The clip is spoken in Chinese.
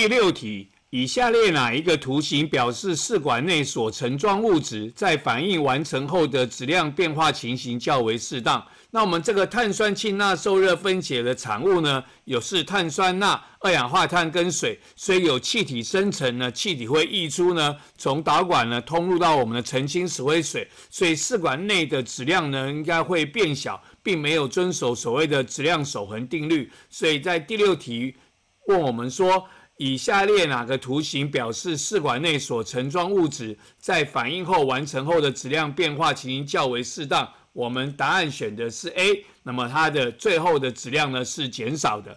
第六题，以下列哪一个图形表示试管内所盛装物质在反应完成后的质量变化情形较为适当？那我们这个碳酸氢钠受热分解的产物呢，有是碳酸钠、二氧化碳跟水，所以有气体生成呢，气体会溢出呢，从导管呢通入到我们的澄清石灰水，所以试管内的质量呢应该会变小，并没有遵守所谓的质量守恒定律。所以在第六题问我们说。以下列哪个图形表示试管内所盛装物质在反应后完成后的质量变化情形较为适当？我们答案选的是 A，那么它的最后的质量呢是减少的。